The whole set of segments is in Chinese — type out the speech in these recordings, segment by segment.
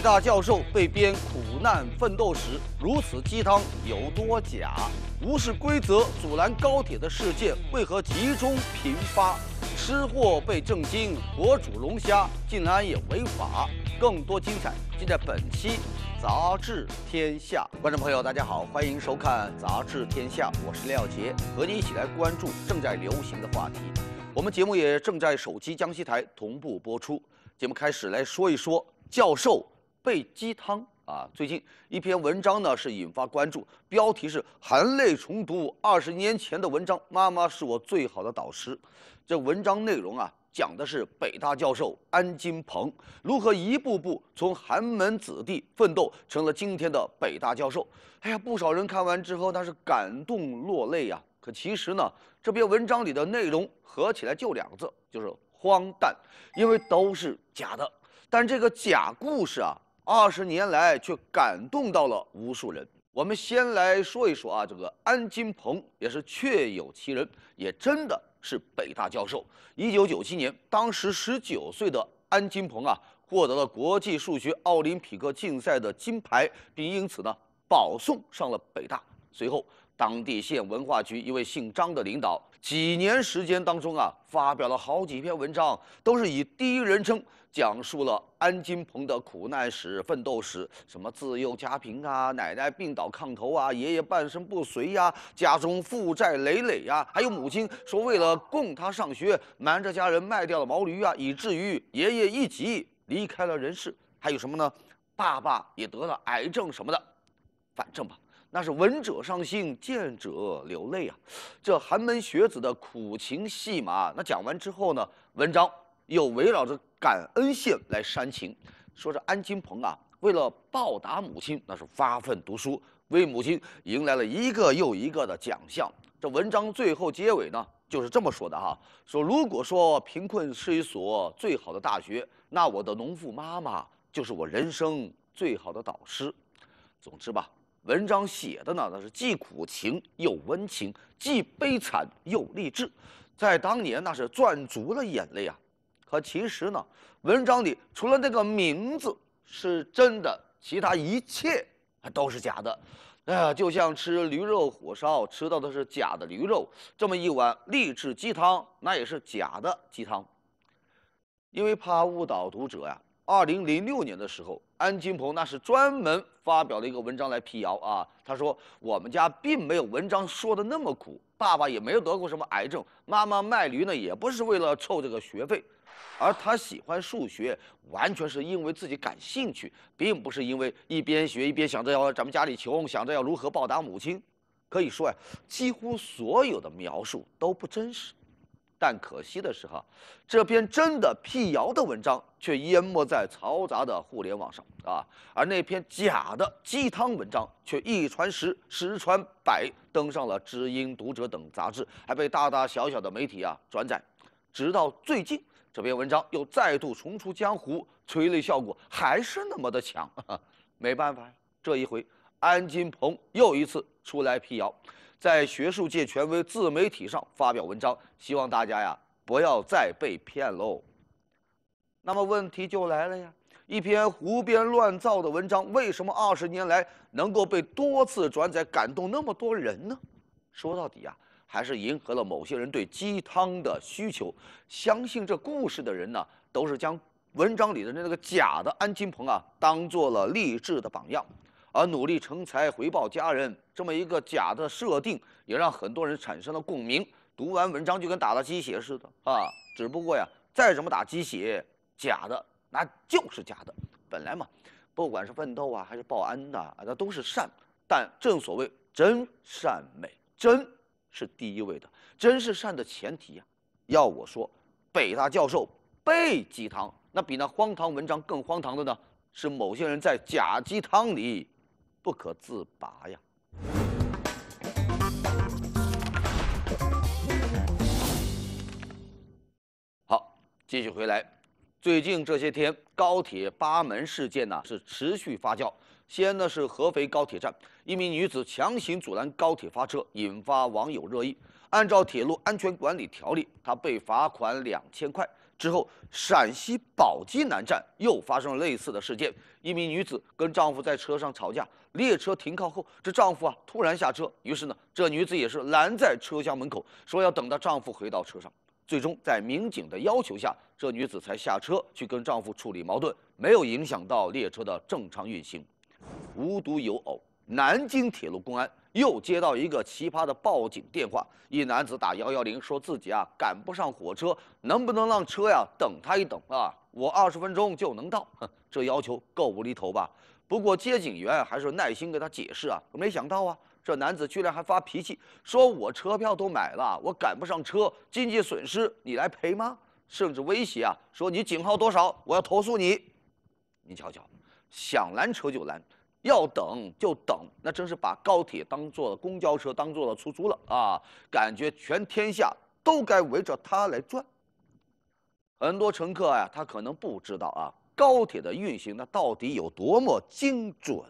北大教授被编苦难奋斗史，如此鸡汤有多假？无视规则阻拦高铁的事件为何集中频发？吃货被震惊，博主龙虾竟然也违法？更多精彩尽在本期《杂志天下》。观众朋友，大家好，欢迎收看《杂志天下》，我是廖杰，和你一起来关注正在流行的话题。我们节目也正在手机江西台同步播出。节目开始，来说一说教授。背鸡汤啊！最近一篇文章呢是引发关注，标题是《含泪重读二十年前的文章：妈妈是我最好的导师》。这文章内容啊，讲的是北大教授安金鹏如何一步步从寒门子弟奋斗成了今天的北大教授。哎呀，不少人看完之后那是感动落泪呀！可其实呢，这篇文章里的内容合起来就两个字，就是荒诞，因为都是假的。但这个假故事啊。二十年来，却感动到了无数人。我们先来说一说啊，这个安金鹏也是确有其人，也真的是北大教授。一九九七年，当时十九岁的安金鹏啊，获得了国际数学奥林匹克竞赛的金牌，并因此呢保送上了北大。随后，当地县文化局一位姓张的领导，几年时间当中啊，发表了好几篇文章，都是以第一人称。讲述了安金鹏的苦难史、奋斗史，什么自幼家贫啊，奶奶病倒炕头啊，爷爷半身不遂呀，家中负债累累呀，还有母亲说为了供他上学，瞒着家人卖掉了毛驴啊，以至于爷爷一急离开了人世，还有什么呢？爸爸也得了癌症什么的，反正吧，那是闻者伤心，见者流泪啊。这寒门学子的苦情戏码，那讲完之后呢，文章又围绕着。感恩信来煽情，说是安金鹏啊，为了报答母亲，那是发奋读书，为母亲迎来了一个又一个的奖项。这文章最后结尾呢，就是这么说的哈：说如果说贫困是一所最好的大学，那我的农妇妈妈就是我人生最好的导师。总之吧，文章写的呢，那是既苦情又温情，既悲惨又励志，在当年那是赚足了眼泪啊。可其实呢，文章里除了那个名字是真的，其他一切都是假的，哎呀，就像吃驴肉火烧吃到的是假的驴肉，这么一碗励志鸡汤，那也是假的鸡汤。因为怕误导读者呀，二零零六年的时候，安金鹏那是专门发表了一个文章来辟谣啊。他说我们家并没有文章说的那么苦，爸爸也没有得过什么癌症，妈妈卖驴呢也不是为了凑这个学费。而他喜欢数学，完全是因为自己感兴趣，并不是因为一边学一边想着要咱们家里穷，想着要如何报答母亲。可以说呀，几乎所有的描述都不真实。但可惜的是哈，这篇真的辟谣的文章却淹没在嘈杂的互联网上啊，而那篇假的鸡汤文章却一传十，十传百，登上了《知音》《读者》等杂志，还被大大小小的媒体啊转载，直到最近。这篇文章又再度重出江湖，催泪效果还是那么的强，没办法这一回，安金鹏又一次出来辟谣，在学术界权威自媒体上发表文章，希望大家呀不要再被骗喽。那么问题就来了呀，一篇胡编乱造的文章，为什么二十年来能够被多次转载，感动那么多人呢？说到底呀。还是迎合了某些人对鸡汤的需求。相信这故事的人呢，都是将文章里的那个假的安金鹏啊，当做了励志的榜样。而努力成才回报家人这么一个假的设定，也让很多人产生了共鸣。读完文章就跟打了鸡血似的啊！只不过呀，再怎么打鸡血，假的那就是假的。本来嘛，不管是奋斗啊，还是报恩呐，那都是善。但正所谓真善美真。是第一位的，真是善的前提呀。要我说，北大教授背鸡汤，那比那荒唐文章更荒唐的呢，是某些人在假鸡汤里不可自拔呀。好，继续回来。最近这些天，高铁八门事件呢，是持续发酵。西安呢是合肥高铁站，一名女子强行阻拦高铁发车，引发网友热议。按照铁路安全管理条例，她被罚款两千块。之后，陕西宝鸡南站又发生了类似的事件，一名女子跟丈夫在车上吵架，列车停靠后，这丈夫啊突然下车，于是呢，这女子也是拦在车厢门口，说要等到丈夫回到车上。最终在民警的要求下，这女子才下车去跟丈夫处理矛盾，没有影响到列车的正常运行。无独有偶，南京铁路公安又接到一个奇葩的报警电话，一男子打幺幺零，说自己啊赶不上火车，能不能让车呀等他一等啊？我二十分钟就能到，这要求够无厘头吧？不过接警员还是耐心给他解释啊。没想到啊，这男子居然还发脾气，说我车票都买了，我赶不上车，经济损失你来赔吗？甚至威胁啊，说你警号多少，我要投诉你。你瞧瞧，想拦车就拦。要等就等，那真是把高铁当做了公交车，当做了出租了啊！感觉全天下都该围着它来转。很多乘客啊，他可能不知道啊，高铁的运行它到底有多么精准。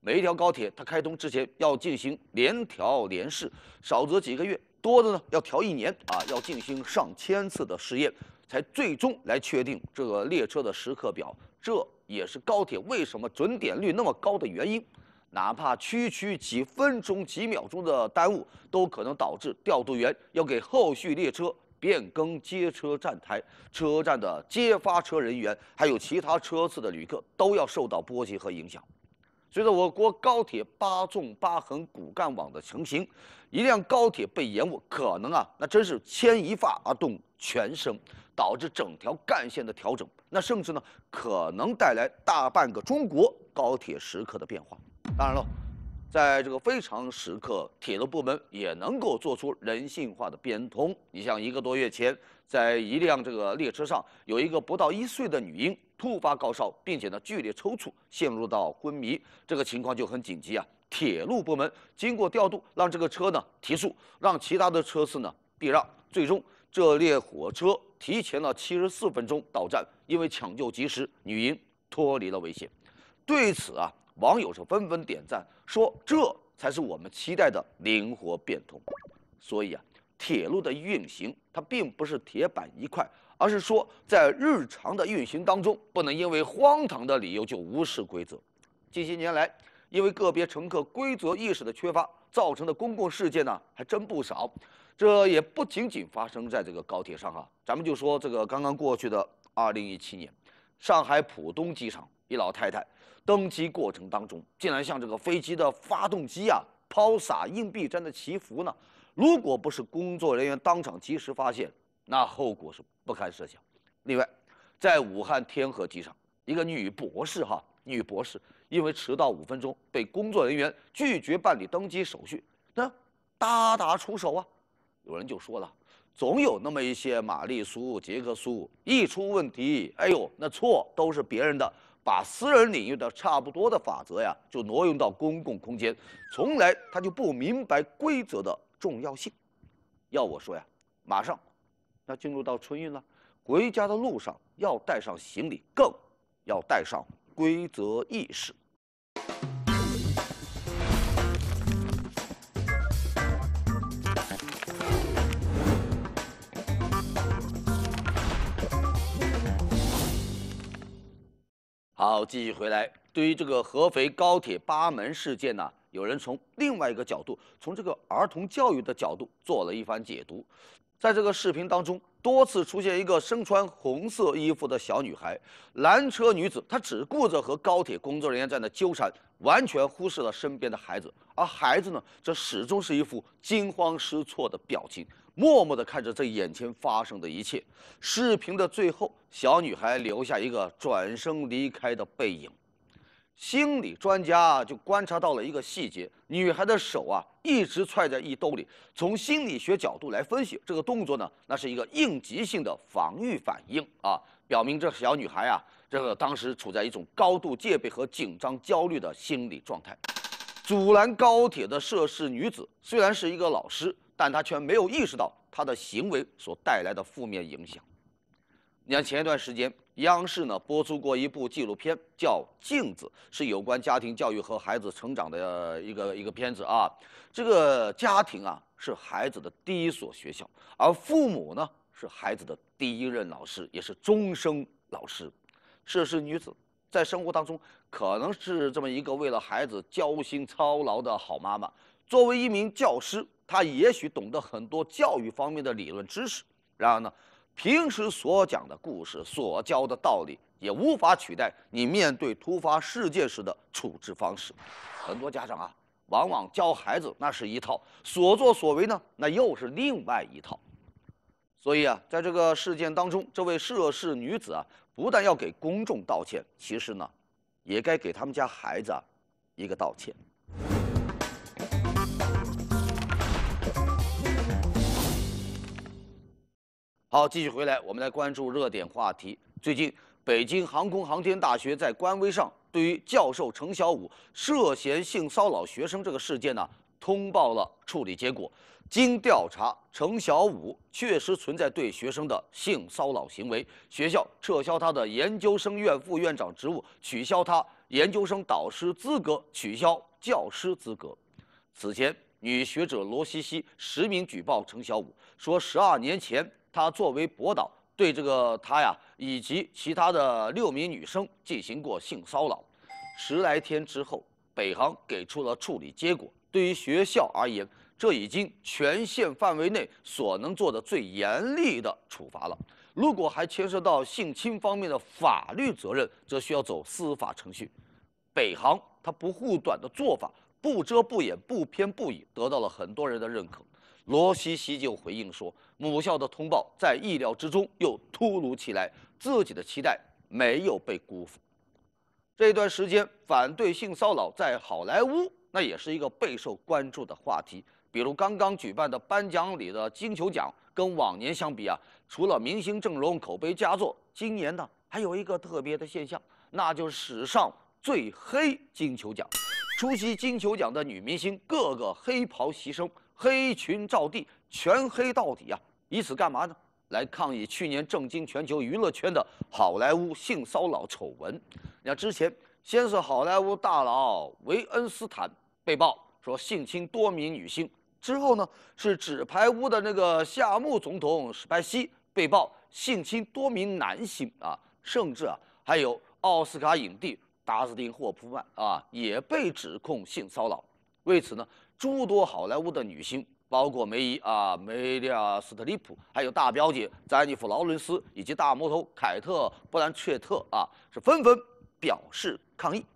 每一条高铁，它开通之前要进行联调联试，少则几个月，多的呢要调一年啊，要进行上千次的试验，才最终来确定这个列车的时刻表。这。也是高铁为什么准点率那么高的原因，哪怕区区几分钟、几秒钟的耽误，都可能导致调度员要给后续列车变更接车站台，车站的接发车人员还有其他车次的旅客都要受到波及和影响。随着我国高铁八纵八横骨干网的成型，一辆高铁被延误，可能啊，那真是牵一发而动全身。导致整条干线的调整，那甚至呢可能带来大半个中国高铁时刻的变化。当然了，在这个非常时刻，铁路部门也能够做出人性化的变通。你像一个多月前，在一辆这个列车上，有一个不到一岁的女婴突发高烧，并且呢剧烈抽搐，陷入到昏迷，这个情况就很紧急啊。铁路部门经过调度，让这个车呢提速，让其他的车次呢避让，最终这列火车。提前了七十四分钟到站，因为抢救及时，女婴脱离了危险。对此啊，网友是纷纷点赞，说这才是我们期待的灵活变通。所以啊，铁路的运行它并不是铁板一块，而是说在日常的运行当中，不能因为荒唐的理由就无视规则。近些年来，因为个别乘客规则意识的缺乏。造成的公共事件呢，还真不少。这也不仅仅发生在这个高铁上啊，咱们就说这个刚刚过去的二零一七年，上海浦东机场一老太太登机过程当中，竟然向这个飞机的发动机啊抛洒硬币，站在祈福呢。如果不是工作人员当场及时发现，那后果是不堪设想。另外，在武汉天河机场，一个女博士哈，女博士。因为迟到五分钟，被工作人员拒绝办理登机手续，那大打出手啊！有人就说了，总有那么一些玛丽苏、杰克苏，一出问题，哎呦，那错都是别人的，把私人领域的差不多的法则呀，就挪用到公共空间，从来他就不明白规则的重要性。要我说呀，马上要进入到春运了，回家的路上要带上行李，更要带上规则意识。好，继续回来。对于这个合肥高铁八门事件呢，有人从另外一个角度，从这个儿童教育的角度做了一番解读，在这个视频当中。多次出现一个身穿红色衣服的小女孩，拦车女子她只顾着和高铁工作人员在那纠缠，完全忽视了身边的孩子，而孩子呢，则始终是一副惊慌失措的表情，默默地看着这眼前发生的一切。视频的最后，小女孩留下一个转身离开的背影。心理专家就观察到了一个细节：女孩的手啊一直揣在衣兜里。从心理学角度来分析，这个动作呢，那是一个应急性的防御反应啊，表明这小女孩啊，这个当时处在一种高度戒备和紧张、焦虑的心理状态。阻拦高铁的涉事女子虽然是一个老师，但她却没有意识到她的行为所带来的负面影响。你看，前一段时间。央视呢播出过一部纪录片，叫《镜子》，是有关家庭教育和孩子成长的一个一个片子啊。这个家庭啊，是孩子的第一所学校，而父母呢，是孩子的第一任老师，也是终生老师。涉事女子在生活当中可能是这么一个为了孩子交心操劳的好妈妈。作为一名教师，她也许懂得很多教育方面的理论知识，然而呢？平时所讲的故事、所教的道理，也无法取代你面对突发事件时的处置方式。很多家长啊，往往教孩子那是一套，所作所为呢，那又是另外一套。所以啊，在这个事件当中，这位涉事女子啊，不但要给公众道歉，其实呢，也该给他们家孩子啊、一个道歉。好，继续回来，我们来关注热点话题。最近，北京航空航天大学在官微上对于教授程小武涉嫌性骚扰学生这个事件呢，通报了处理结果。经调查，程小武确实存在对学生的性骚扰行为，学校撤销他的研究生院副院长职务，取消他研究生导师资格，取消教师资格。此前，女学者罗西西实名举报程小武，说十二年前。他作为博导，对这个他呀以及其他的六名女生进行过性骚扰。十来天之后，北航给出了处理结果。对于学校而言，这已经全县范围内所能做的最严厉的处罚了。如果还牵涉到性侵方面的法律责任，则需要走司法程序。北航他不护短的做法，不遮不掩，不偏不倚，得到了很多人的认可。罗西西就回应说：“母校的通报在意料之中，又突如其来，自己的期待没有被辜负。”这段时间，反对性骚扰在好莱坞那也是一个备受关注的话题。比如刚刚举办的颁奖礼的金球奖，跟往年相比啊，除了明星阵容、口碑佳作，今年呢还有一个特别的现象，那就是史上最黑金球奖。出席金球奖的女明星，个个黑袍牺牲，黑群照地全黑到底啊！以此干嘛呢？来抗议去年震惊全球娱乐圈的好莱坞性骚扰丑闻。你看之前，先是好莱坞大佬维恩斯坦被曝说性侵多名女星，之后呢是纸牌屋的那个夏目总统史派西被曝性侵多名男星啊，甚至啊还有奥斯卡影帝达斯汀霍夫曼啊也被指控性骚扰。为此呢。诸多好莱坞的女星，包括梅姨啊、梅丽亚·斯特里普，还有大表姐詹妮弗·劳伦斯，以及大魔头凯特·布兰切特啊，是纷纷表示抗议。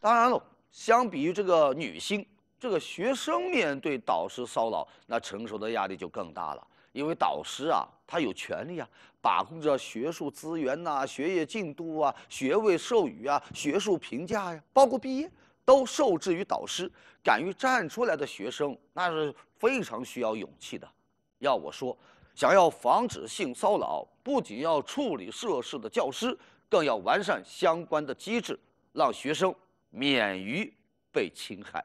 当然了，相比于这个女星，这个学生面对导师骚扰，那承受的压力就更大了，因为导师啊，他有权利啊，把控着学术资源呐、学业进度啊、学位授予啊、学术评价呀，包括毕业。都受制于导师，敢于站出来的学生那是非常需要勇气的。要我说，想要防止性骚扰，不仅要处理涉事的教师，更要完善相关的机制，让学生免于被侵害。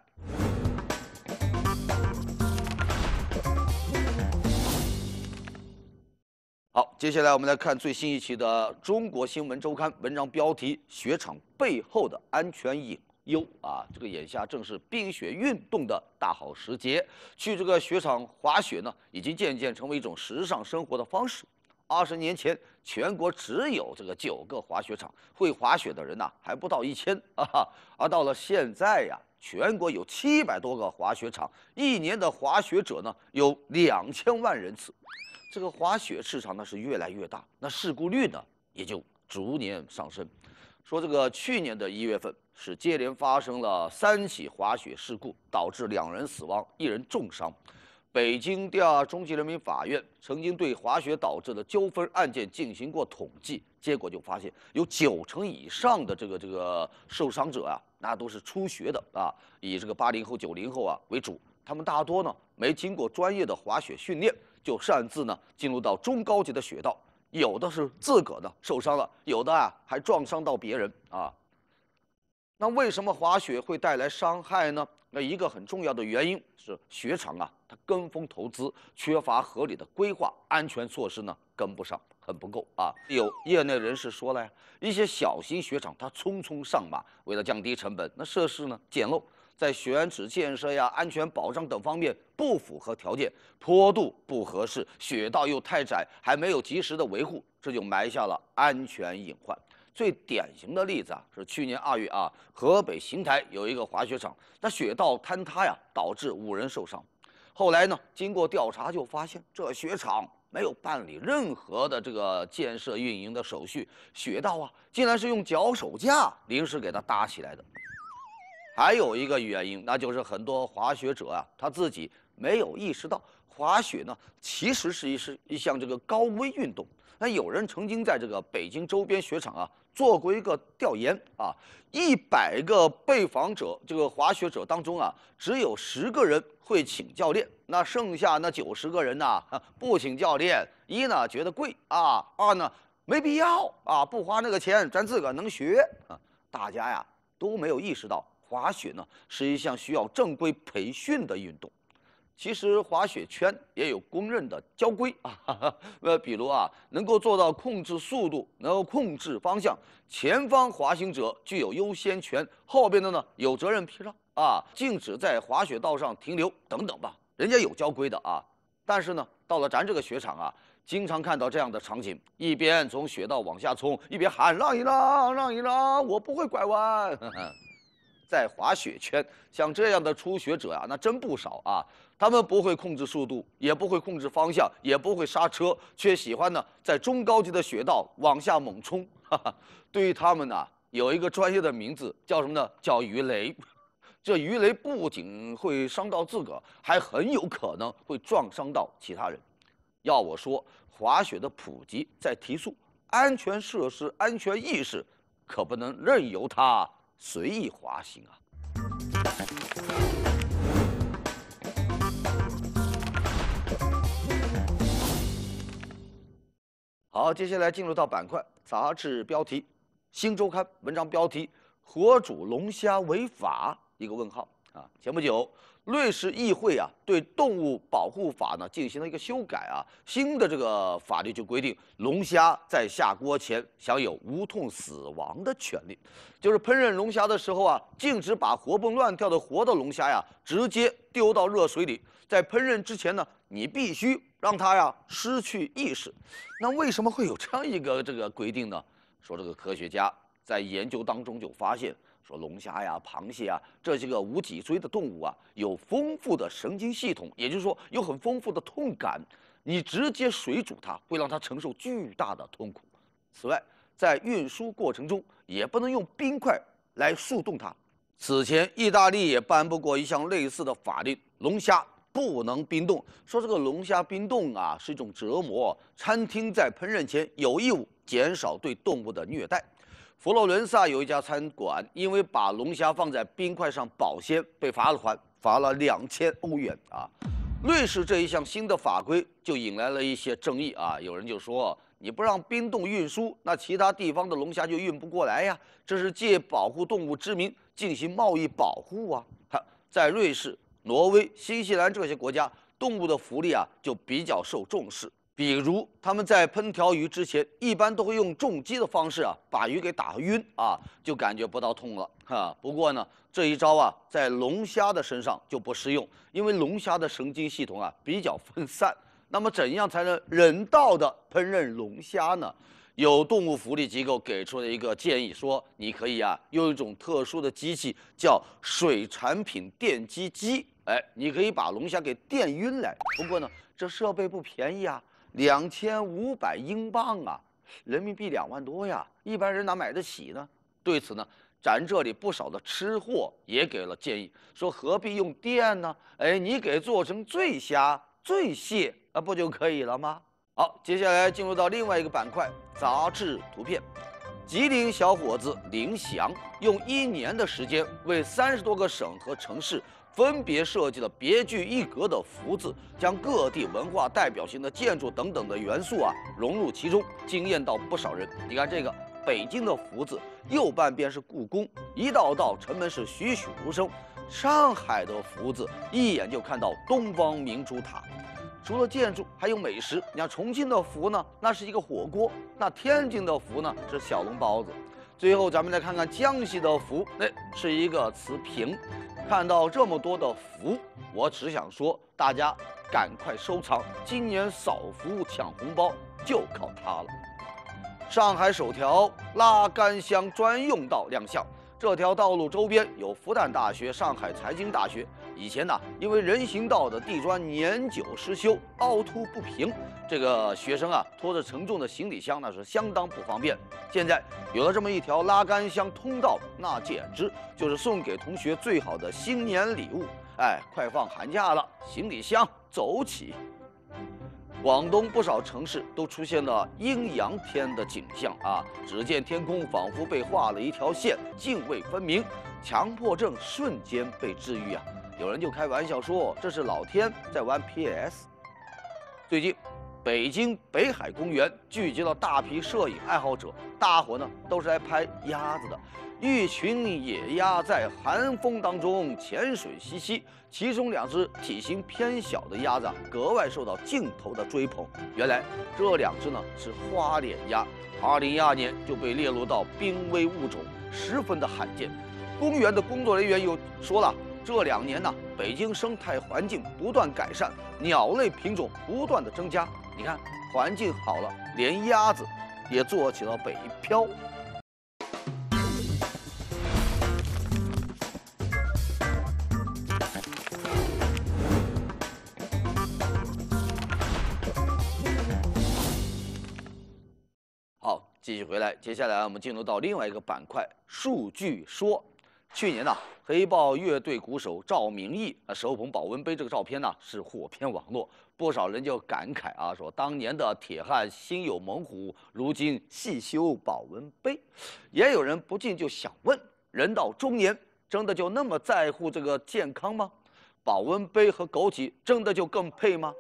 好，接下来我们来看最新一期的《中国新闻周刊》文章标题：雪场背后的安全隐。哟啊，这个眼下正是冰雪运动的大好时节，去这个雪场滑雪呢，已经渐渐成为一种时尚生活的方式。二十年前，全国只有这个九个滑雪场，会滑雪的人呢还不到一千，而到了现在呀，全国有七百多个滑雪场，一年的滑雪者呢有两千万人次。这个滑雪市场呢是越来越大，那事故率呢也就逐年上升。说这个去年的一月份是接连发生了三起滑雪事故，导致两人死亡，一人重伤。北京第二中级人民法院曾经对滑雪导致的纠纷案件进行过统计，结果就发现有九成以上的这个这个受伤者啊，那都是初学的啊，以这个八零后、九零后啊为主。他们大多呢没经过专业的滑雪训练，就擅自呢进入到中高级的雪道。有的是自个的受伤了，有的啊还撞伤到别人啊。那为什么滑雪会带来伤害呢？那一个很重要的原因是雪场啊，它跟风投资，缺乏合理的规划，安全措施呢跟不上，很不够啊。有业内人士说了呀，一些小型雪场它匆匆上马，为了降低成本，那设施呢简陋。在选址、建设呀、安全保障等方面不符合条件，坡度不合适，雪道又太窄，还没有及时的维护，这就埋下了安全隐患。最典型的例子啊，是去年二月啊，河北邢台有一个滑雪场，它雪道坍塌呀，导致五人受伤。后来呢，经过调查就发现，这雪场没有办理任何的这个建设运营的手续，雪道啊，竟然是用脚手架临时给它搭起来的。还有一个原因，那就是很多滑雪者啊，他自己没有意识到滑雪呢，其实是一是一项这个高危运动。那有人曾经在这个北京周边雪场啊做过一个调研啊，一百个被访者这个滑雪者当中啊，只有十个人会请教练，那剩下那九十个人呐，不请教练，一呢觉得贵啊，二呢没必要啊，不花那个钱，咱自个儿能学啊，大家呀都没有意识到。滑雪呢是一项需要正规培训的运动，其实滑雪圈也有公认的交规啊，呃，比如啊，能够做到控制速度，能够控制方向，前方滑行者具有优先权，后边的呢有责任批让啊，禁止在滑雪道上停留等等吧，人家有交规的啊，但是呢，到了咱这个雪场啊，经常看到这样的场景，一边从雪道往下冲，一边喊让一让，让一让，我不会拐弯。在滑雪圈，像这样的初学者啊，那真不少啊。他们不会控制速度，也不会控制方向，也不会刹车，却喜欢呢在中高级的雪道往下猛冲。哈哈，对于他们呢，有一个专业的名字，叫什么呢？叫鱼雷。这鱼雷不仅会伤到自个，还很有可能会撞伤到其他人。要我说，滑雪的普及在提速，安全设施、安全意识，可不能任由它。随意滑行啊！好，接下来进入到板块。杂志标题：《新周刊》文章标题：《活煮龙虾违法》，一个问号啊！前不久。瑞士议会啊，对动物保护法呢进行了一个修改啊。新的这个法律就规定，龙虾在下锅前享有无痛死亡的权利，就是烹饪龙虾的时候啊，禁止把活蹦乱跳的活的龙虾呀直接丢到热水里。在烹饪之前呢，你必须让它呀失去意识。那为什么会有这样一个这个规定呢？说这个科学家在研究当中就发现。说龙虾呀、螃蟹啊这些个无脊椎的动物啊，有丰富的神经系统，也就是说有很丰富的痛感。你直接水煮它，会让它承受巨大的痛苦。此外，在运输过程中也不能用冰块来速冻它。此前，意大利也颁布过一项类似的法令：龙虾不能冰冻。说这个龙虾冰冻啊是一种折磨。餐厅在烹饪前有义务减少对动物的虐待。佛罗伦萨有一家餐馆，因为把龙虾放在冰块上保鲜，被罚了款，罚了两千欧元啊！瑞士这一项新的法规就引来了一些争议啊，有人就说，你不让冰冻运输，那其他地方的龙虾就运不过来呀，这是借保护动物之名进行贸易保护啊！在瑞士、挪威、新西兰这些国家，动物的福利啊就比较受重视。比如他们在烹调鱼之前，一般都会用重击的方式啊，把鱼给打晕啊，就感觉不到痛了哈。不过呢，这一招啊，在龙虾的身上就不适用，因为龙虾的神经系统啊比较分散。那么怎样才能人道的烹饪龙虾呢？有动物福利机构给出了一个建议，说你可以啊，用一种特殊的机器，叫水产品电击机。哎，你可以把龙虾给电晕来。不过呢，这设备不便宜啊。两千五百英镑啊，人民币两万多呀，一般人哪买得起呢？对此呢，咱这里不少的吃货也给了建议，说何必用电呢？哎，你给做成醉虾、醉蟹，那不就可以了吗？好，接下来进入到另外一个板块，杂志图片。吉林小伙子林翔用一年的时间为三十多个省和城市。分别设计了别具一格的福字，将各地文化代表性的建筑等等的元素啊融入其中，惊艳到不少人。你看这个北京的福字，右半边是故宫，一道道城门是栩栩如生；上海的福字一眼就看到东方明珠塔。除了建筑，还有美食。你看重庆的福呢，那是一个火锅；那天津的福呢，是小笼包子。最后，咱们再看看江西的福，那是一个瓷瓶。看到这么多的福，我只想说，大家赶快收藏，今年扫福抢红包就靠它了。上海首条拉杆箱专用道亮相，这条道路周边有复旦大学、上海财经大学。以前呢，因为人行道的地砖年久失修、凹凸不平，这个学生啊拖着沉重的行李箱呢是相当不方便。现在有了这么一条拉杆箱通道，那简直就是送给同学最好的新年礼物。哎，快放寒假了，行李箱走起！广东不少城市都出现了阴阳天的景象啊，只见天空仿佛被画了一条线，泾渭分明，强迫症瞬间被治愈啊！有人就开玩笑说这是老天在玩 PS。最近，北京北海公园聚集了大批摄影爱好者，大伙呢都是来拍鸭子的。一群野鸭在寒风当中潜水嬉戏，其中两只体型偏小的鸭子格外受到镜头的追捧。原来这两只呢是花脸鸭，二零一二年就被列入到濒危物种，十分的罕见。公园的工作人员又说了。这两年呢，北京生态环境不断改善，鸟类品种不断的增加。你看，环境好了，连鸭子也做起了北漂。好，继续回来，接下来我们进入到另外一个板块——数据说。去年呐，黑豹乐队鼓手赵明义啊，手捧保温杯这个照片呢，是火遍网络。不少人就感慨啊，说当年的铁汉心有猛虎，如今细修保温杯。也有人不禁就想问：人到中年，真的就那么在乎这个健康吗？保温杯和枸杞真的就更配吗？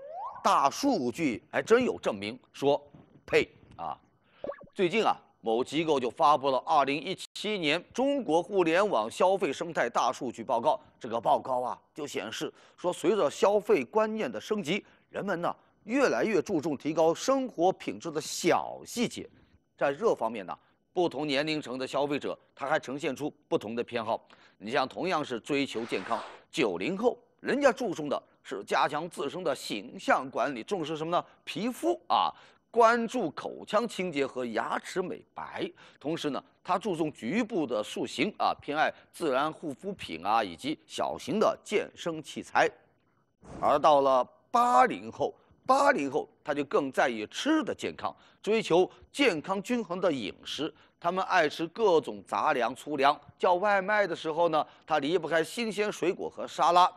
大数据还真有证明说配啊。最近啊。某机构就发布了《二零一七年中国互联网消费生态大数据报告》，这个报告啊，就显示说，随着消费观念的升级，人们呢越来越注重提高生活品质的小细节。在这方面呢，不同年龄层的消费者，他还呈现出不同的偏好。你像同样是追求健康，九零后人家注重的是加强自身的形象管理，重视什么呢？皮肤啊。关注口腔清洁和牙齿美白，同时呢，他注重局部的塑形啊，偏爱自然护肤品啊，以及小型的健身器材。而到了八零后，八零后他就更在意吃的健康，追求健康均衡的饮食。他们爱吃各种杂粮粗粮，叫外卖的时候呢，他离不开新鲜水果和沙拉。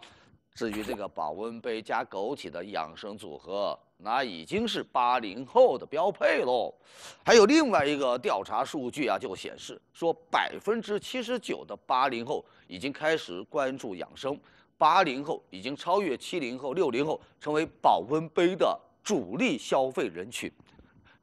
至于这个保温杯加枸杞的养生组合。那已经是八零后的标配喽。还有另外一个调查数据啊，就显示说百分之七十九的八零后已经开始关注养生。八零后已经超越七零后、六零后，成为保温杯的主力消费人群。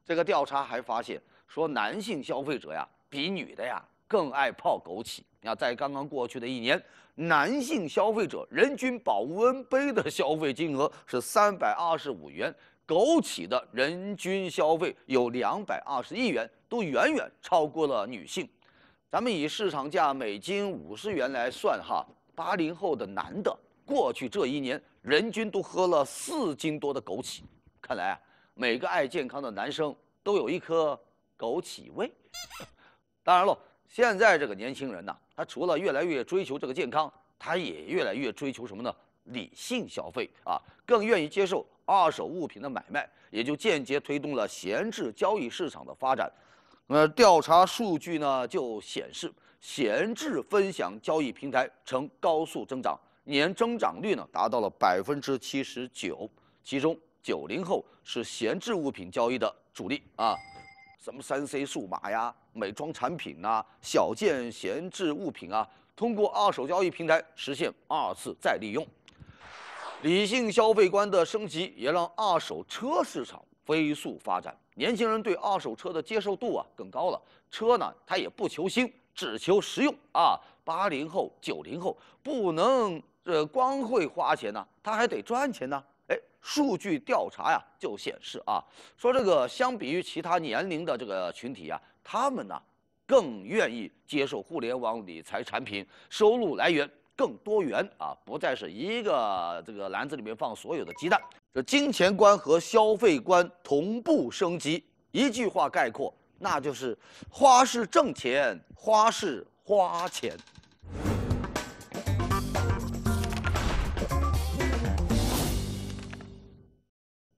这个调查还发现说，男性消费者呀比女的呀更爱泡枸杞。你看，在刚刚过去的一年，男性消费者人均保温杯的消费金额是三百二十五元。枸杞的人均消费有两百二十亿元，都远远超过了女性。咱们以市场价每斤五十元来算，哈，八零后的男的过去这一年人均都喝了四斤多的枸杞。看来啊，每个爱健康的男生都有一颗枸杞胃。当然了，现在这个年轻人呐，他除了越来越追求这个健康，他也越来越追求什么呢？理性消费啊，更愿意接受。二手物品的买卖，也就间接推动了闲置交易市场的发展。呃，调查数据呢就显示，闲置分享交易平台呈高速增长，年增长率呢达到了百分之七十九。其中九零后是闲置物品交易的主力啊，什么三 C 数码呀、美妆产品呐、小件闲置物品啊，通过二手交易平台实现二次再利用。理性消费观的升级，也让二手车市场飞速发展。年轻人对二手车的接受度啊更高了，车呢，他也不求新，只求实用啊。八零后、九零后不能这光会花钱呢，他还得赚钱呢。哎，数据调查呀就显示啊，说这个相比于其他年龄的这个群体啊，他们呢更愿意接受互联网理财产品，收入来源。更多元啊，不再是一个这个篮子里面放所有的鸡蛋。这金钱观和消费观同步升级，一句话概括，那就是花是挣钱，花是花钱。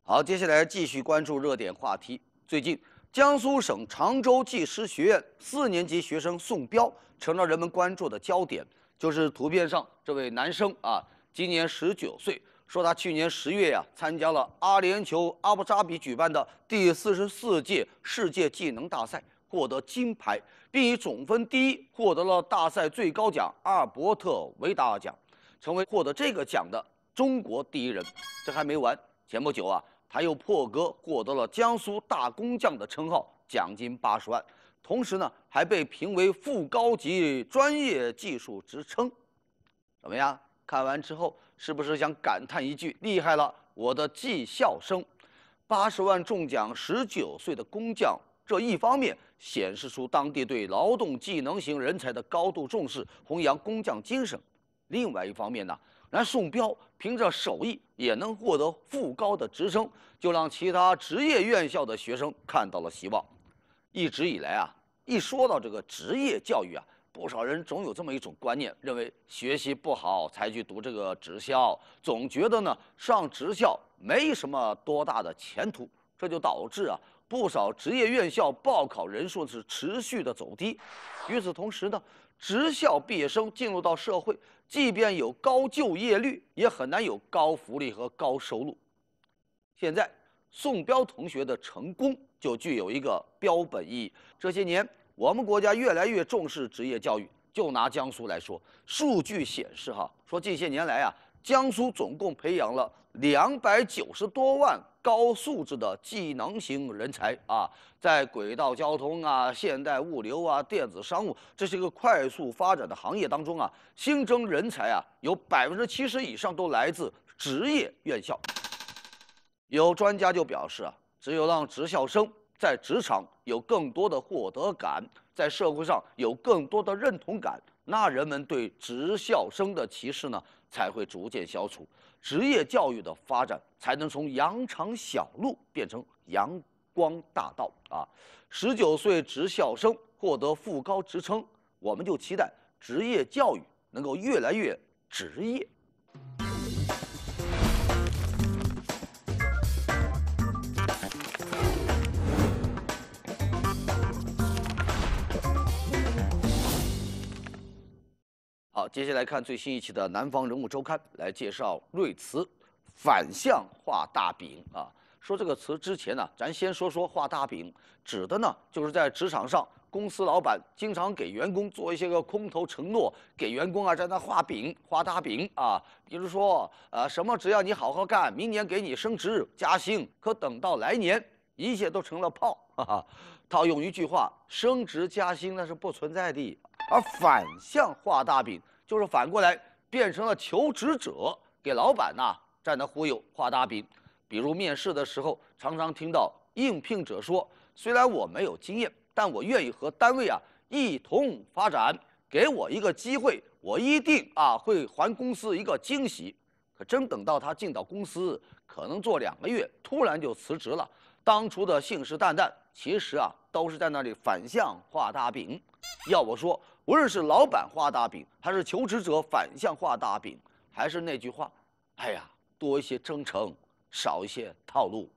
好，接下来继续关注热点话题。最近，江苏省常州技师学院四年级学生宋彪成了人们关注的焦点。就是图片上这位男生啊，今年十九岁，说他去年十月呀，参加了阿联酋阿布扎比举办的第四十四届世界技能大赛，获得金牌，并以总分第一获得了大赛最高奖阿尔伯特·维达尔奖，成为获得这个奖的中国第一人。这还没完，前不久啊，他又破格获得了江苏大工匠的称号，奖金八十万。同时呢，还被评为副高级专业技术职称，怎么样？看完之后，是不是想感叹一句：“厉害了，我的技校生！”八十万中奖，十九岁的工匠，这一方面显示出当地对劳动技能型人才的高度重视，弘扬工匠精神；另外一方面呢，来宋彪凭着手艺也能获得副高的职称，就让其他职业院校的学生看到了希望。一直以来啊，一说到这个职业教育啊，不少人总有这么一种观念，认为学习不好才去读这个职校，总觉得呢上职校没什么多大的前途，这就导致啊不少职业院校报考人数是持续的走低。与此同时呢，职校毕业生进入到社会，即便有高就业率，也很难有高福利和高收入。现在，宋彪同学的成功。就具有一个标本意义。这些年，我们国家越来越重视职业教育。就拿江苏来说，数据显示，哈，说近些年来啊，江苏总共培养了两百九十多万高素质的技能型人才啊，在轨道交通啊、现代物流啊、电子商务，这是一个快速发展的行业当中啊，新增人才啊，有百分之七十以上都来自职业院校。有专家就表示啊。只有让职校生在职场有更多的获得感，在社会上有更多的认同感，那人们对职校生的歧视呢，才会逐渐消除，职业教育的发展才能从羊肠小路变成阳光大道啊！十九岁职校生获得副高职称，我们就期待职业教育能够越来越职业。接下来看最新一期的《南方人物周刊》，来介绍“瑞慈反向画大饼啊。说这个词之前呢，咱先说说画大饼，指的呢就是在职场上，公司老板经常给员工做一些个空头承诺，给员工啊在那画饼、画大饼啊。比如说，呃，什么只要你好好干，明年给你升职加薪，可等到来年，一切都成了泡啊。套用一句话，升职加薪那是不存在的。而反向画大饼。就是反过来变成了求职者给老板呐站那忽悠画大饼，比如面试的时候常常听到应聘者说：“虽然我没有经验，但我愿意和单位啊一同发展，给我一个机会，我一定啊会还公司一个惊喜。”可真等到他进到公司，可能做两个月，突然就辞职了。当初的信誓旦旦，其实啊都是在那里反向画大饼。要我说。无论是老板画大饼，还是求职者反向画大饼，还是那句话，哎呀，多一些真诚，少一些套路。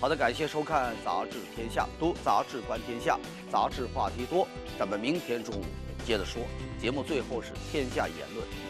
好的，感谢收看《杂志天下》，读杂志，观天下，杂志话题多。咱们明天中午接着说。节目最后是天下言论。